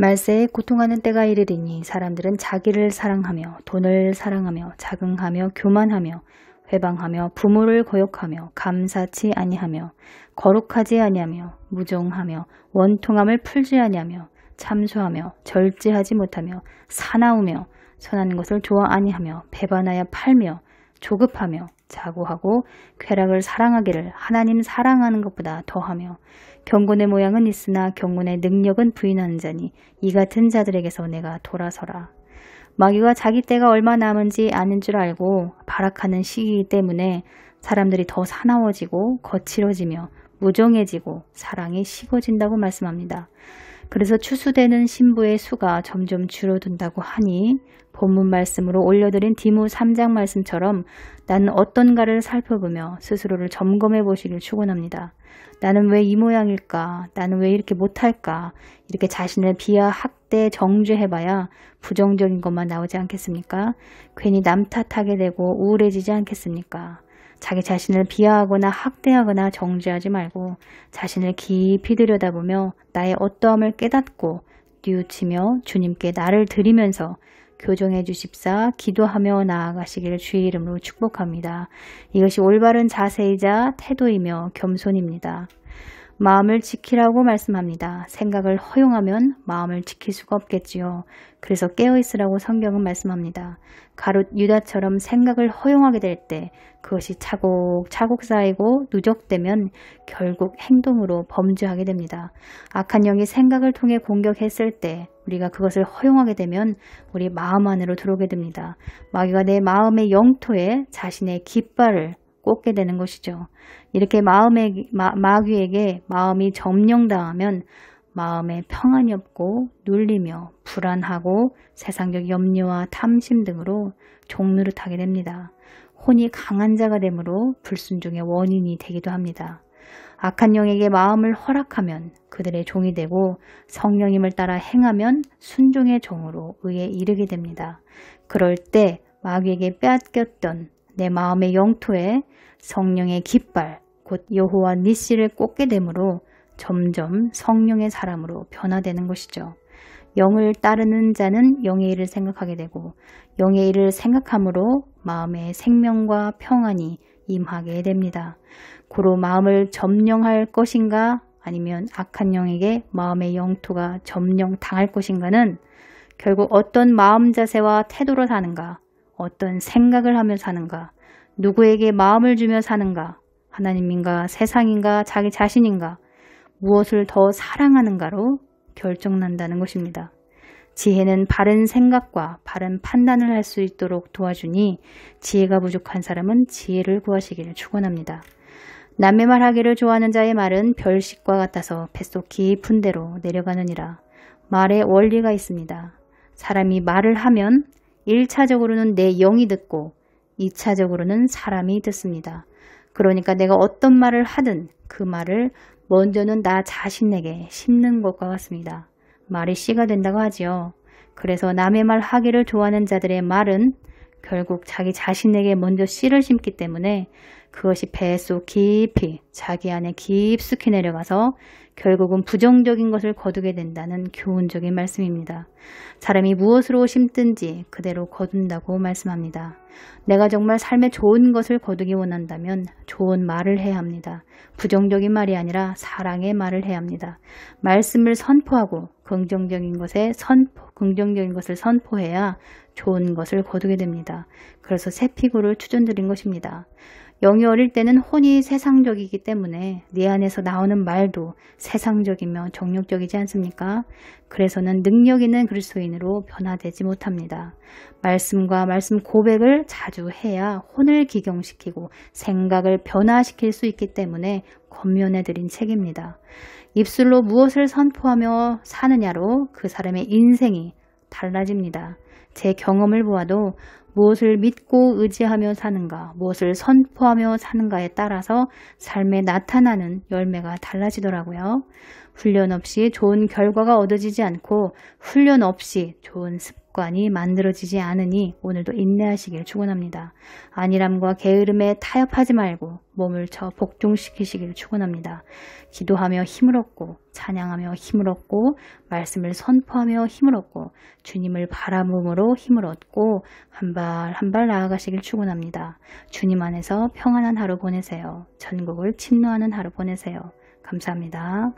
말세에 고통하는 때가 이르리니 사람들은 자기를 사랑하며 돈을 사랑하며 자긍하며 교만하며 회방하며 부모를 거역하며 감사치 아니하며 거룩하지 아니하며 무종하며 원통함을 풀지 아니하며 참수하며 절제하지 못하며 사나우며 선한 것을 좋아 아니하며 배반하여 팔며 조급하며 자고하고 쾌락을 사랑하기를 하나님 사랑하는 것보다 더하며 경건의 모양은 있으나 경건의 능력은 부인하는 자니 이 같은 자들에게서 내가 돌아서라. 마귀가 자기 때가 얼마 남은지 아는 줄 알고 발악하는 시기이기 때문에 사람들이 더 사나워지고 거칠어지며 무정해지고 사랑이 식어진다고 말씀합니다. 그래서 추수되는 신부의 수가 점점 줄어든다고 하니 본문 말씀으로 올려드린 디모 3장 말씀처럼 나는 어떤가를 살펴보며 스스로를 점검해 보시길 추원합니다. 나는 왜 이 모양일까? 나는 왜 이렇게 못할까? 이렇게 자신을 비하, 학대, 정죄해봐야 부정적인 것만 나오지 않겠습니까? 괜히 남 탓하게 되고 우울해지지 않겠습니까? 자기 자신을 비하하거나 학대하거나 정죄하지 말고 자신을 깊이 들여다보며 나의 어떠함을 깨닫고 뉘우치며 주님께 나를 드리면서 교정해 주십사 기도하며 나아가시기를 주의 이름으로 축복합니다. 이것이 올바른 자세이자 태도이며 겸손입니다. 마음을 지키라고 말씀합니다. 생각을 허용하면 마음을 지킬 수가 없겠지요. 그래서 깨어있으라고 성경은 말씀합니다. 가롯 유다처럼 생각을 허용하게 될 때 그것이 차곡차곡 쌓이고 누적되면 결국 행동으로 범죄하게 됩니다. 악한 영이 생각을 통해 공격했을 때 우리가 그것을 허용하게 되면 우리 마음 안으로 들어오게 됩니다. 마귀가 내 마음의 영토에 자신의 깃발을 꽂게 되는 것이죠. 이렇게 마음에, 마, 마귀에게 마음이 점령당하면 마음에 평안이 없고 눌리며 불안하고 세상적 염려와 탐심 등으로 종로를 하게 됩니다. 혼이 강한 자가 되므로 불순종의 원인이 되기도 합니다. 악한 영에게 마음을 허락하면 그들의 종이 되고 성령님을 따라 행하면 순종의 종으로 의에 이르게 됩니다. 그럴 때 마귀에게 빼앗겼던 내 마음의 영토에 성령의 깃발 곧 여호와 니씨를 꽂게 되므로 점점 성령의 사람으로 변화되는 것이죠. 영을 따르는 자는 영의 일을 생각하게 되고 영의 일을 생각함으로 마음의 생명과 평안이 임하게 됩니다. 고로 마음을 점령할 것인가 아니면 악한 영에게 마음의 영토가 점령당할 것인가는 결국 어떤 마음 자세와 태도로 사는가 어떤 생각을 하며 사는가, 누구에게 마음을 주며 사는가, 하나님인가, 세상인가, 자기 자신인가, 무엇을 더 사랑하는가로 결정난다는 것입니다. 지혜는 바른 생각과 바른 판단을 할 수 있도록 도와주니 지혜가 부족한 사람은 지혜를 구하시기를 축원합니다. 남의 말 하기를 좋아하는 자의 말은 별식과 같아서 뱃속 깊은 대로 내려가느니라. 말에 원리가 있습니다. 사람이 말을 하면 1차적으로는 내 영이 듣고 2차적으로는 사람이 듣습니다. 그러니까 내가 어떤 말을 하든 그 말을 먼저는 나 자신에게 심는 것과 같습니다. 말이 씨가 된다고 하지요. 그래서 남의 말 하기를 좋아하는 자들의 말은 결국 자기 자신에게 먼저 씨를 심기 때문에 그것이 배 속 깊이 자기 안에 깊숙이 내려가서 결국은 부정적인 것을 거두게 된다는 교훈적인 말씀입니다. 사람이 무엇으로 심든지 그대로 거둔다고 말씀합니다. 내가 정말 삶에 좋은 것을 거두기 원한다면 좋은 말을 해야 합니다. 부정적인 말이 아니라 사랑의 말을 해야 합니다. 말씀을 선포하고 긍정적인 것에 선포, 긍정적인 것을 선포해야 좋은 것을 거두게 됩니다. 그래서 새 피구를 추천드린 것입니다. 영이 어릴 때는 혼이 세상적이기 때문에 네 안에서 나오는 말도 세상적이며 정욕적이지 않습니까? 그래서는 능력 있는 그리스도인으로 변화되지 못합니다. 말씀과 말씀 고백을 자주 해야 혼을 기경시키고 생각을 변화시킬 수 있기 때문에 권면해 드린 책입니다. 입술로 무엇을 선포하며 사느냐로 그 사람의 인생이 달라집니다. 제 경험을 보아도 무엇을 믿고 의지하며 사는가, 무엇을 선포하며 사는가에 따라서 삶에 나타나는 열매가 달라지더라고요. 훈련 없이 좋은 결과가 얻어지지 않고 훈련 없이 좋은 습관 습관이 만들어지지 않으니 오늘도 인내하시길 축원합니다. 안일함과 게으름에 타협하지 말고 몸을 쳐 복종시키시길 축원합니다. 기도하며 힘을 얻고 찬양하며 힘을 얻고 말씀을 선포하며 힘을 얻고 주님을 바라봄으로 힘을 얻고 한발 한발 나아가시길 축원합니다. 주님 안에서 평안한 하루 보내세요. 전국을 침노하는 하루 보내세요. 감사합니다.